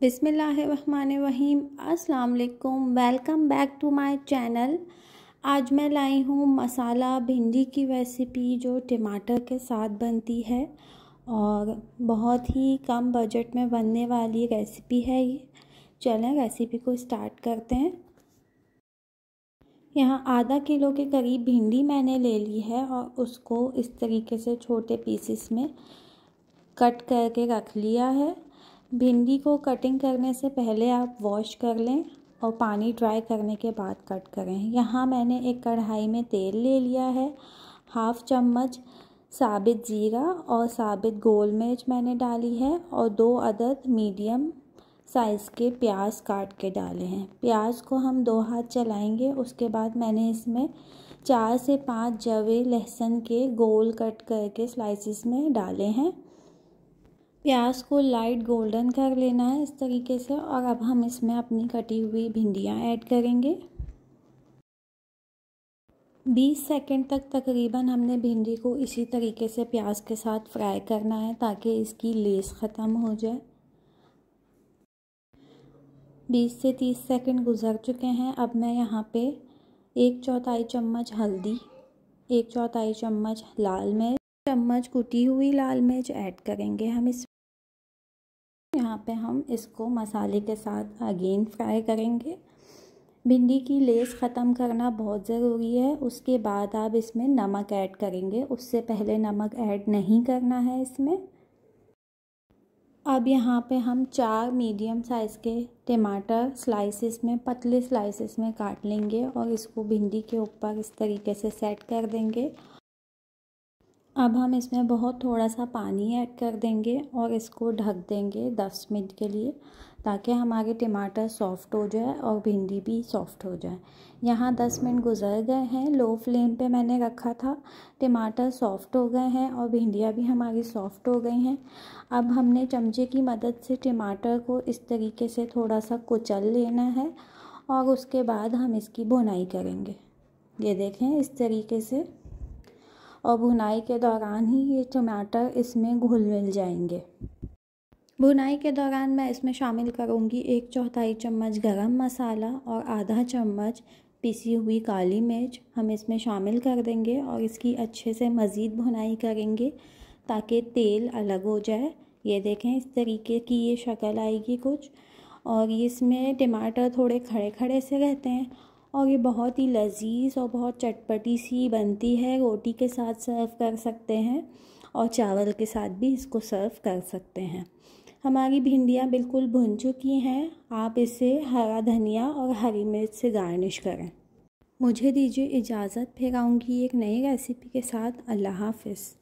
बिसमीम अस्सलाम welcome back to my channel आज मैं लाई हूँ मसाला भिंडी की रेसिपी जो टमाटर के साथ बनती है और बहुत ही कम बजट में बनने वाली रेसिपी है ये चलें रेसिपी को स्टार्ट करते हैं यहाँ आधा किलो के करीब भिंडी मैंने ले ली है और उसको इस तरीके से छोटे पीसेस में कट करके रख लिया है भिंडी को कटिंग करने से पहले आप वॉश कर लें और पानी ड्राई करने के बाद कट करें यहाँ मैंने एक कढ़ाई में तेल ले लिया है हाफ चम्मच साबित जीरा और साबित गोल मिर्च मैंने डाली है और दो अदद मीडियम साइज़ के प्याज काट के डाले हैं प्याज को हम दो हाथ चलाएंगे उसके बाद मैंने इसमें चार से पांच जवे लहसुन के गोल कट करके स्लाइसिस में डाले हैं प्याज को लाइट गोल्डन कर लेना है इस तरीके से और अब हम इसमें अपनी कटी हुई भिंडियाँ ऐड करेंगे 20 सेकंड तक तकरीबन हमने भिंडी को इसी तरीके से प्याज के साथ फ्राई करना है ताकि इसकी लेस ख़त्म हो जाए 20 से 30 सेकंड गुजर चुके हैं अब मैं यहाँ पे एक चौथाई चम्मच हल्दी एक चौथाई चम्मच लाल मिर्च चम्मच कुटी हुई लाल मिर्च ऐड करेंगे हम इसमें पे हम इसको मसाले के साथ अगेन फ्राई करेंगे भिंडी की लेस ख़त्म करना बहुत ज़रूरी है उसके बाद आप इसमें नमक ऐड करेंगे उससे पहले नमक ऐड नहीं करना है इसमें अब यहाँ पे हम चार मीडियम साइज़ के टमाटर स्लाइसेस में पतले स्लाइसेस में काट लेंगे और इसको भिंडी के ऊपर इस तरीके से सेट कर देंगे अब हम इसमें बहुत थोड़ा सा पानी ऐड कर देंगे और इसको ढक देंगे दस मिनट के लिए ताकि हमारे टमाटर सॉफ़्ट हो जाए और भिंडी भी सॉफ़्ट हो जाए यहाँ दस मिनट गुजर गए हैं लो फ्लेम पे मैंने रखा था टमाटर सॉफ़्ट हो गए हैं और भिंडियाँ भी हमारी सॉफ़्ट हो गई हैं अब हमने चमचे की मदद से टमाटर को इस तरीके से थोड़ा सा कुचल लेना है और उसके बाद हम इसकी बुनाई करेंगे ये देखें इस तरीके से और भुनाई के दौरान ही ये टमाटर इसमें घुल मिल जाएंगे भुनाई के दौरान मैं इसमें शामिल करूँगी एक चौथाई चम्मच गरम मसाला और आधा चम्मच पीसी हुई काली मिर्च हम इसमें शामिल कर देंगे और इसकी अच्छे से मज़ीद भुनाई करेंगे ताकि तेल अलग हो जाए ये देखें इस तरीके की ये शक्ल आएगी कुछ और इसमें टमाटर थोड़े खड़े खड़े से रहते हैं और ये बहुत ही लजीज और बहुत चटपटी सी बनती है रोटी के साथ सर्व कर सकते हैं और चावल के साथ भी इसको सर्व कर सकते हैं हमारी भिंडियाँ बिल्कुल भुन चुकी हैं आप इसे हरा धनिया और हरी मिर्च से गार्निश करें मुझे दीजिए इजाज़त फिर आऊँगी एक नई रेसिपी के साथ अल्लाह हाफिज़